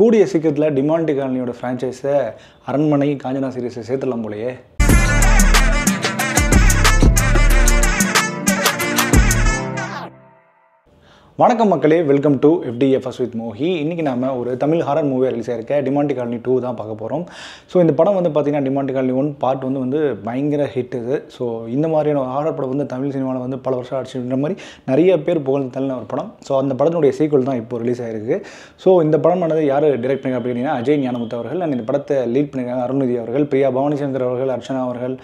கூடிய சீக்கிரத்தில் டிமாண்டி காலனியோட ஃப்ரான்ச்சைஸை அரண்மனை காஞ்சனா சீரியஸை சேர்த்துலாம் போலயே வணக்கம் மக்களே welcome to FTFS with Mohi இன்றைக்கி நம்ம ஒரு தமிழ் ஹாரர் மூவியாக ரிலீஸ் ஆயிருக்க டிமாண்டி காலனி டூ தான் பார்க்க போகிறோம் ஸோ இந்த படம் வந்து பார்த்தீங்கன்னா டிமாண்டி காலனி ஒன் பார்ட் வந்து வந்து பயங்கர ஹிட் இது ஸோ இந்த மாதிரியான ஹாரர் படம் வந்து தமிழ் சினிமாவில் வந்து பல வருஷம் அடிச்சுன்ற மாதிரி நிறைய பேர் புகழ்ந்து தள்ளின ஒரு படம் ஸோ அந்த படத்தினுடைய சீக்குவல் தான் இப்போ ரிலீஸ் ஆயிருக்கு ஸோ இந்த படம் படமானது யார் டிரெக்ட் பண்ணிங்க அப்படின்னா அஜய் ஞானமுத்த அவர்கள் அண்ட் இந்த படத்தை லீட் பண்ணியிருக்காங்க அருண்நிதி அவர்கள் பிரியா பவானிசங்கர் அவர்கள் அர்ச்சனா அவர்கள்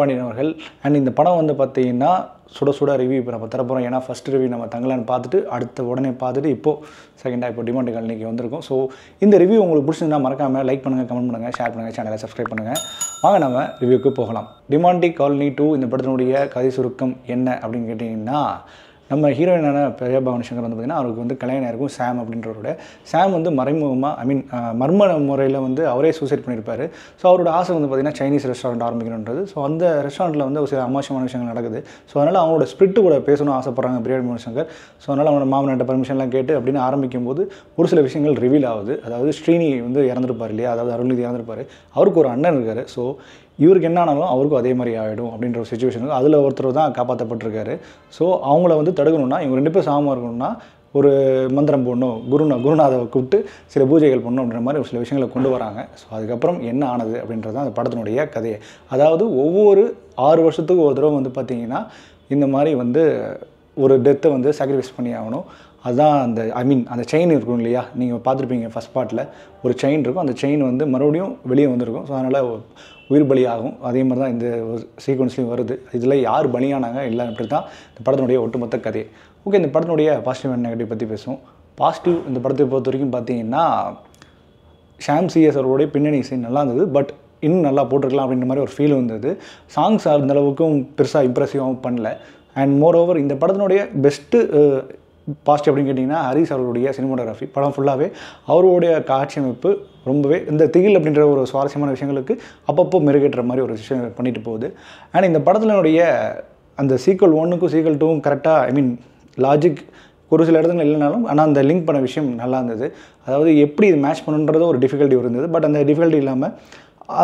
பாண்டியன் அவர்கள் அண்ட் இந்த படம் வந்து பார்த்தீங்கன்னா சுட சுட ரிவ்யூ இப்போ நம்ம தரப்போகிறோம் ஏன்னா ஃபஸ்ட் ரிவ்யூ நம்ம தங்கலான்னு பார்த்துட்டு அடுத்த உடனே பார்த்துட்டு இப்போது செகண்டாக இப்போ டிமாண்ட் இன்றைக்கி வந்திருக்கும் ஸோ இந்த ரிவ்யூ உங்களுக்கு பிடிச்சிருந்தா மறக்காமல் லைக் பண்ணுங்கள் கமெண்ட் பண்ணுங்கள் ஷேர் பண்ணுங்கள் சேனலை சப்ஸ்கிரைப் பண்ணுங்கள் வாங்க நம்ம ரிவ்யூக்கு போகலாம் டிமாண்டி காலனி டூ இந்த படத்தினுடைய கதை சுருக்கம் என்ன அப்படின்னு கேட்டிங்கன்னா நம்ம ஹீரோயினான பெரிய பவன் சங்கர் வந்து பார்த்திங்கன்னா அவருக்கு வந்து கல்யாணம் இருக்கும் சாம் அப்படின்றவரோட சாம் வந்து மறைமுகமாக ஐ மீன் மர்ம முறையில் வந்து அவரே சூசைட் பண்ணியிருப்பார் ஸோ அவரோட ஆசை வந்து பார்த்திங்கன்னா சைனீஸ் ரெஸ்டாரண்ட் ஆரம்பிக்கணுன்றது ஸோ அந்த ரெஸ்டாரண்ட்டில் வந்து ஒரு சில அமாவசியமான விஷயங்கள் நடக்குது ஸோ அதனால் அவங்களோட ஸ்பிரிட்டு கூட பேசணும் ஆசைப்பட்றாங்க பிரியாணி பவன் சங்கர் ஸோ அதனால் அவனோட மாமனாட்ட பர்மிஷன்லாம் கேட்டு அப்படின்னு ஆரம்பிக்கும் போது ஒரு சில விஷயங்கள் ரிவீல் ஆகுது அதாவது ஸ்ரீனி வந்து இறந்துருப்பார் இல்லையா அதாவது அருள்நிதி இறந்துருப்பார் அவருக்கு ஒரு அண்ணன் இருக்கார் ஸோ இவருக்கு என்னானாலும் அவருக்கும் அதே மாதிரி ஆகிடும் அப்படின்ற ஒரு சுச்சுவேஷன் அதில் ஒருத்தர் தான் காப்பாற்றப்பட்டிருக்காரு ஸோ அவங்கள வந்து தடுக்கணும்னா இவங்க ரெண்டு பேரும் சாமம் இருக்கணும்னா ஒரு மந்திரம் போடணும் குருநா குருநாதவை கூப்பிட்டு சில பூஜைகள் பண்ணணும் அப்படின்ற மாதிரி ஒரு சில விஷயங்களை கொண்டு வராங்க ஸோ அதுக்கப்புறம் என்ன ஆனது அப்படின்றது தான் அந்த படத்தினுடைய கதையை அதாவது ஒவ்வொரு ஆறு வருஷத்துக்கு ஒரு தடவை வந்து பார்த்திங்கன்னா இந்த மாதிரி வந்து ஒரு டெத்தை வந்து சாக்ரிஃபைஸ் பண்ணி ஆகணும் அதுதான் அந்த ஐ மீன் அந்த செயின் இருக்கும் இல்லையா நீங்கள் பார்த்துருப்பீங்க ஃபஸ்ட் பார்ட்டில் ஒரு செயின் இருக்கும் அந்த செயின் வந்து மறுபடியும் வெளியே வந்திருக்கும் ஸோ அதனால் உயிர் பலியாகும் அதே மாதிரி தான் இந்த சீக்வன்ஸ்லையும் வருது இதில் யார் பலியானாங்க இல்லை அப்படி தான் இந்த படத்தினுடைய ஒட்டுமொத்த கதை ஓகே இந்த படத்தினுடைய பாசிட்டிவ் அண்ட் நெகட்டிவ் பற்றி பேசுவோம் பாசிட்டிவ் இந்த படத்தை பொறுத்த வரைக்கும் பார்த்தீங்கன்னா ஷாம் சிஎஸ் அவருடைய பின்னணி இசை நல்லா இருந்தது பட் இன்னும் நல்லா போட்டிருக்கலாம் அப்படின்ற மாதிரி ஒரு ஃபீல் வந்தது சாங்ஸ் அந்த அளவுக்கும் பெருசாக இம்ப்ரெசிவாகவும் பண்ணல அண்ட் மோர் ஓவர் இந்த படத்தினுடைய பெஸ்ட்டு பாஸ்ட் அப்படின்னு கேட்டிங்கன்னா ஹரிஸ் அவர்களுடைய சினிமோகிராஃபி படம் ஃபுல்லாகவே அவருடைய காட்சி அமைப்பு ரொம்பவே இந்த திகில் அப்படின்ற ஒரு சுவாரஸ்யமான விஷயங்களுக்கு அப்பப்போ மெருகேற்ற மாதிரி ஒரு விஷயம் பண்ணிட்டு போகுது அண்ட் இந்த படத்தினுடைய அந்த சீக்கல் ஒன்றுக்கும் சீக்கல் டூவும் கரெக்டாக ஐ மீன் லாஜிக் ஒரு சில இடத்துல இல்லைனாலும் ஆனால் அந்த லிங்க் பண்ண விஷயம் நல்லா இருந்தது அதாவது எப்படி இது மேட்ச் பண்ணுன்றதோ ஒரு டிஃபிகல்ட்டி இருந்தது பட் அந்த டிஃபிகல்ட்டி இல்லாமல்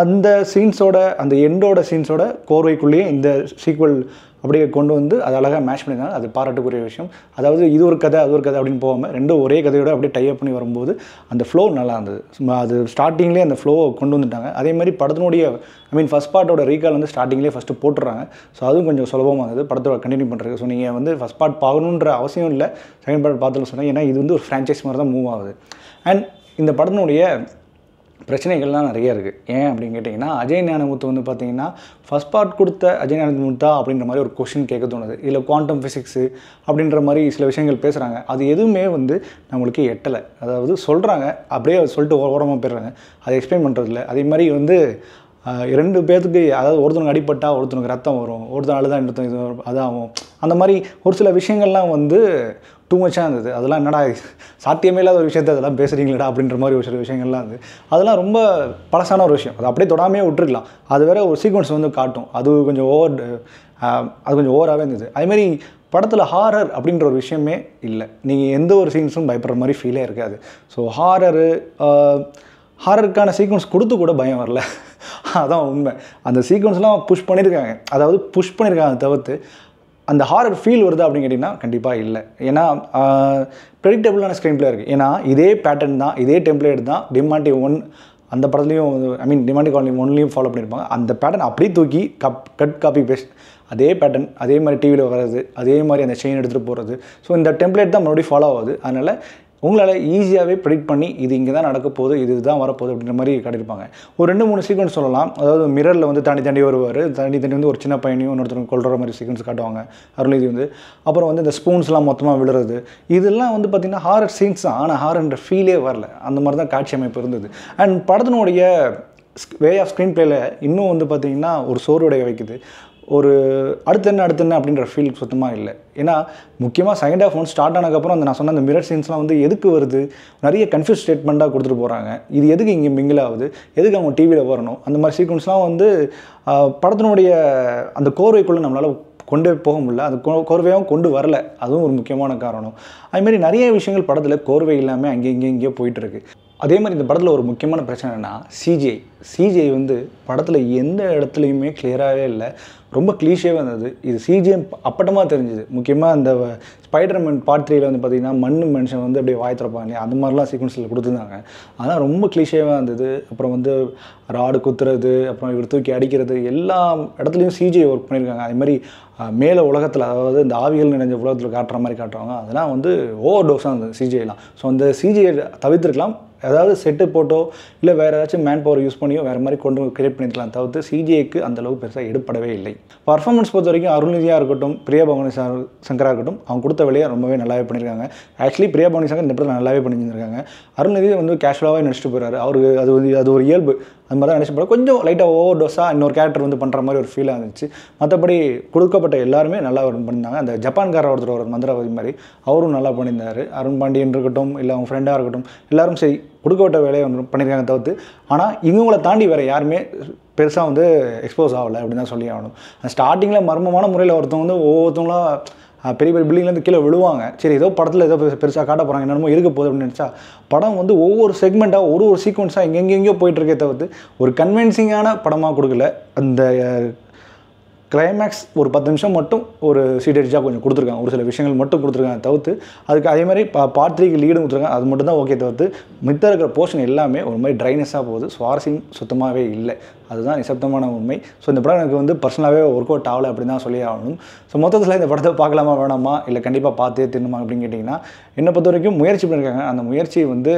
அந்த சீன்ஸோட அந்த எண்டோட சீன்ஸோட கோர்வைக்குள்ளேயே இந்த சீக்வல் அப்படியே கொண்டு வந்து அது அழகாக மேட்ச் பண்ணியிருந்தாங்க அது பாராட்டுக்குரிய விஷயம் அதாவது இது ஒரு கதை அது ஒரு கதை அப்படின்னு போகாமல் ரெண்டும் ஒரே கதையோட அப்படியே டைப் பண்ணி வரும்போது அந்த ஃப்ளோ நல்லா இருந்தது அது ஸ்டார்டிங்லேயே அந்த ஃப்ளோ கொண்டு வந்துட்டாங்க அதே மாதிரி படத்தினுடைய ஐ மீன் ஃபஸ்ட் பார்ட்டோட ரீகால் வந்து ஸ்டார்டிங்லேயே ஃபஸ்ட்டு போட்டுறாங்க ஸோ அதுவும் கொஞ்சம் சுலபமாக இருந்தது படத்தோட கண்டினியூ பண்ணுறது ஸோ நீங்கள் வந்து ஃபஸ்ட் பார்ட் பார்க்கணுன்ற அவசியம் இல்லை செகண்ட் பார்ட் பார்த்துட்டு சொன்னாங்க ஏன்னா இது வந்து ஒரு ஃப்ரான்ச்சைஸ் மாதிரி தான் மூவ் ஆகுது அண்ட் இந்த படத்தினுடைய பிரச்சனைகள்லாம் நிறைய இருக்குது ஏன் அப்படின்னு கேட்டிங்கன்னா அஜய் ஞானமுத்து வந்து பார்த்தீங்கன்னா ஃபஸ்ட் பார்ட் கொடுத்த அஜய் ஞானமுத்தா அப்படின்ற மாதிரி ஒரு கொஷின் கேட்க தோணுது இதில் குவாண்டம் ஃபிசிக்ஸு அப்படின்ற மாதிரி சில விஷயங்கள் பேசுகிறாங்க அது எதுவுமே வந்து நம்மளுக்கு எட்டலை அதாவது சொல்கிறாங்க அப்படியே சொல்லிட்டு ஓரமாக போயிடுறாங்க அதை எக்ஸ்பிளைன் பண்ணுறதில்ல அதே மாதிரி வந்து ரெண்டு பேர்த்துக்கு அதாவது ஒருத்தனுக்கு அடிப்பட்டால் ஒருத்தனுக்கு ரத்தம் வரும் ஒருத்தன் அழுதான் இன்னொருத்தன் இது அதாகும் அந்த மாதிரி ஒரு சில விஷயங்கள்லாம் வந்து தூங்கச்சா இருந்தது அதெல்லாம் என்னடா சாத்தியமே இல்லாத ஒரு விஷயத்தை அதெல்லாம் பேசுகிறீங்களடா அப்படின்ற மாதிரி ஒரு சில விஷயங்கள்லாம் இருந்து அதெல்லாம் ரொம்ப பழசான ஒரு விஷயம் அது அப்படியே தொடாமையே விட்டுருக்கலாம் அது வேற ஒரு சீக்வன்ஸ் வந்து காட்டும் அது கொஞ்சம் ஓவர் அது கொஞ்சம் ஓவராகவே இருந்தது அதுமாரி படத்தில் ஹாரர் அப்படின்ற ஒரு விஷயமே இல்லை நீங்கள் எந்த ஒரு சீன்ஸும் பயப்படுற மாதிரி ஃபீலே இருக்காது ஸோ ஹாரரு ஹாரருக்கான சீக்வன்ஸ் கொடுத்து கூட பயம் வரல அதான் உண்மை அந்த சீக்வன்ஸ்லாம் புஷ் பண்ணியிருக்காங்க அதாவது புஷ் பண்ணியிருக்காங்க தவிர்த்து அந்த ஹாரர் ஃபீல் வருது அப்படின்னு கேட்டிங்கன்னா கண்டிப்பாக இல்லை ஏன்னா ப்ரெடிக்டபுளான ஸ்க்ரீன் பிளே இருக்குது ஏன்னா இதே பேட்டர்ன் தான் இதே டெம்ப்ளேட் தான் டிமாண்டி ஒன் அந்த படத்துலையும் ஐ மீன் டிமாண்டி காலனி ஒன்லையும் ஃபாலோ பண்ணியிருப்பாங்க அந்த பேட்டர்ன் அப்படியே தூக்கி கப் கட் காப்பி பேஸ்ட் அதே பேட்டர்ன் அதே மாதிரி டிவியில் வர்றது அதே மாதிரி அந்த செயின் எடுத்துகிட்டு போகிறது ஸோ இந்த டெம்ப்ளேட் தான் மறுபடியும் ஃபாலோ ஆகுது அதனால் உங்களால் ஈஸியாகவே ப்ரிடிக் பண்ணி இது இங்கே தான் நடக்க போகுது இது இதுதான் வரப்போகுது அப்படின்ற மாதிரி காட்டியிருப்பாங்க ஒரு ரெண்டு மூணு சீக்வன்ஸ் சொல்லலாம் அதாவது மிரரில் வந்து தாண்டி தாண்டி வருவார் தாண்டி தாண்டி வந்து ஒரு சின்ன பையனையும் இன்னொருத்தர் கொள்கிற மாதிரி சீக்வன்ஸ் காட்டுவாங்க அருள்நிதி வந்து அப்புறம் வந்து இந்த ஸ்பூன்ஸ்லாம் மொத்தமாக விழுறது இதெல்லாம் வந்து பார்த்திங்கன்னா ஹாரர் சீன்ஸ் தான் ஆனால் ஹாரன்ற ஃபீலே வரல அந்த மாதிரி தான் காட்சி அமைப்பு இருந்தது அண்ட் படத்தினுடைய வே ஆஃப் ஸ்க்ரீன் பிளேயில் இன்னும் வந்து பார்த்திங்கன்னா ஒரு சோர்வடைய வைக்குது ஒரு அடுத்து என்ன அடுத்து என்ன அப்படின்ற ஃபீல் சுத்தமாக இல்லை ஏன்னா முக்கியமாக செகண்ட் ஹாஃப் ஒன் ஸ்டார்ட் ஆனதுக்கப்புறம் அந்த நான் சொன்ன அந்த மிரர் சீன்ஸ்லாம் வந்து எதுக்கு வருது நிறைய கன்ஃபியூஸ் ஸ்டேட்மெண்ட்டாக கொடுத்துட்டு போகிறாங்க இது எதுக்கு இங்கே மிங்கில் ஆகுது எதுக்கு அவங்க டிவியில் வரணும் அந்த மாதிரி சீக்வன்ஸ்லாம் வந்து படத்தினுடைய அந்த கோர்வைக்குள்ளே நம்மளால் கொண்டு போக முடியல அது கோர்வையாகவும் கொண்டு வரல அதுவும் ஒரு முக்கியமான காரணம் அதுமாரி நிறைய விஷயங்கள் படத்தில் கோர்வை இல்லாமல் அங்கே இங்கே இங்கே போயிட்டுருக்கு அதே மாதிரி இந்த படத்தில் ஒரு முக்கியமான பிரச்சனை என்னென்னா சிஜிஐ சிஜிஐ வந்து படத்தில் எந்த இடத்துலையுமே கிளியராகவே இல்லை ரொம்ப கிளீஷியாகவே இருந்தது இது சிஜிஐ அப்பட்டமாக தெரிஞ்சுது முக்கியமாக அந்த ஸ்பைடர்மேன் பார்ட் த்ரீயில் வந்து பார்த்திங்கன்னா மண் மனுஷன் வந்து அப்படியே வாய் திறப்பாங்க இல்லையா அந்த மாதிரிலாம் சீக்வன்ஸில் கொடுத்துருந்தாங்க ஆனால் ரொம்ப கிளீஷியாகவே இருந்தது அப்புறம் வந்து ராடு குத்துறது அப்புறம் இவர் தூக்கி அடிக்கிறது எல்லா இடத்துலையும் சிஜிஐ ஒர்க் பண்ணியிருக்காங்க அதே மாதிரி மேலே உலகத்தில் அதாவது இந்த ஆவிகள் நிறைஞ்ச உலகத்தில் காட்டுற மாதிரி காட்டுறாங்க அதெல்லாம் வந்து ஓவர் டோஸாக இருந்தது சிஜிஐலாம் ஸோ அந்த சிஜிஐ தவிர்த்துருக்கலாம் அதாவது செட்டு போட்டோ இல்லை வேறு ஏதாச்சும் மேன் பவர் யூஸ் பண்ணியோ வேறு மாதிரி கொண்டு கிரியேட் பண்ணிக்கலாம் தவிர்த்து சிஜிஐக்கு அந்தளவுக்கு பெருசாக எடுப்படவே இல்லை பர்ஃபார்மன்ஸ் பொறுத்த வரைக்கும் அருள்நிதியாக இருக்கட்டும் பிரியா பவானி சங்கராக இருக்கட்டும் அவங்க கொடுத்த வேலையை ரொம்பவே நல்லாவே பண்ணியிருக்காங்க ஆக்சுவலி பிரியா பவானி சங்கர் இந்த படத்தில் நல்லாவே பண்ணியிருக்காங்க அருள்நிதி வந்து கேஷுவலாகவே நடிச்சிட்டு போகிறாரு அவருக்கு அது வந்து அது ஒரு இயல்பு அது மாதிரி தான் நினச்சி கொஞ்சம் லைட்டாக ஓவர் டோஸாக இன்னொரு கேரக்டர் வந்து பண்ணுற மாதிரி ஒரு ஃபீலாக இருந்துச்சு மற்றபடி கொடுக்கப்பட்ட எல்லாருமே நல்லா ரன் பண்ணியிருந்தாங்க அந்த ஜப்பான்கார ஒருத்தர் ஒரு மந்திரவாதி மாதிரி அவரும் நல்லா பண்ணியிருந்தார் அருண் பாண்டியன் இருக்கட்டும் இல்லை அவங்க ஃப்ரெண்டாக இருக்கட்டும் எல்லாரும் சரி கொடுக்கப்பட்ட வேலையை ஒன்று பண்ணியிருக்காங்க தவிர்த்து ஆனால் இவங்களை தாண்டி வேறு யாருமே பெருசாக வந்து எக்ஸ்போஸ் ஆகலை அப்படின்னு தான் சொல்லி ஆகணும் அந்த ஸ்டார்டிங்கில் மர்மமான முறையில் ஒருத்தவங்க வந்து ஒவ்வொருத்தவங்களாம் பெரிய பெரிய பில்டிங்லேருந்து கீழே விழுவாங்க சரி ஏதோ படத்தில் ஏதோ பெருசாக காட்ட போகிறாங்க என்னென்னமோ இருக்க போகுது அப்படின்னு நினச்சா படம் வந்து ஒவ்வொரு செக்மெண்ட்டாக ஒரு ஒரு சீக்வன்ஸாக எங்கெங்கெங்கேயோ போயிட்டுருக்கே தவிர்த்து ஒரு கன்வின்சிங்கான படமாக கொடுக்கல அந்த கிளைமேக்ஸ் ஒரு பத்து நிமிஷம் மட்டும் ஒரு சீடேஜாக கொஞ்சம் கொடுத்துருக்காங்க ஒரு சில விஷயங்கள் மட்டும் கொடுத்துருக்காங்க தவிர்த்து அதுக்கு அதே மாதிரி பா த்ரீக்கு லீடு கொடுத்துருக்காங்க அது மட்டும் தான் ஓகே தவிர்த்து மித்த இருக்கிற போர்ஷன் எல்லாமே ஒரு மாதிரி ட்ரைனஸாக போகுது சுவாரஸ்யம் சுத்தமாகவே இல்லை அதுதான் நிசப்தமான உண்மை ஸோ இந்த படம் எனக்கு வந்து பர்சனலாகவே ஒர்க் அவுட் ஆகலை அப்படின்னு தான் சொல்லி ஆகணும் ஸோ மொத்தத்தில் இந்த படத்தை பார்க்கலாமா வேணாமா இல்லை கண்டிப்பாக பார்த்தே தின்னுமா அப்படின்னு கேட்டிங்கன்னா என்னை பொறுத்த வரைக்கும் முயற்சி பண்ணியிருக்காங்க அந்த முயற்சி வந்து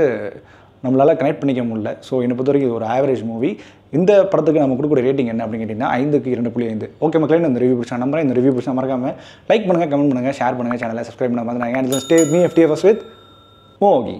நம்மளால் கனெக்ட் பண்ணிக்க முடியல ஸோ என்னை பொறுத்த வரைக்கும் இது ஒரு ஆவரேஜ் மூவி இந்த படத்துக்கு நம்ம கொடுக்கக்கூடிய ரேட்டிங் என்ன அப்படின்னு கேட்டிங்கன்னா ஐந்துக்கு இரண்டு புள்ளி ஐந்து ஓகே மக்கள் இந்த ரிவியூ பிடிச்சா நம்பர் இந்த ரிவியூ பிடிச்சா மறக்காமல் லைக் பண்ணுங்கள் கமெண்ட் பண்ணுங்கள் ஷேர் பண்ணுங்கள் சேனலை சப்ஸ்கிரைப் பண்ண மாதிரி நான் stay me FTFS with okay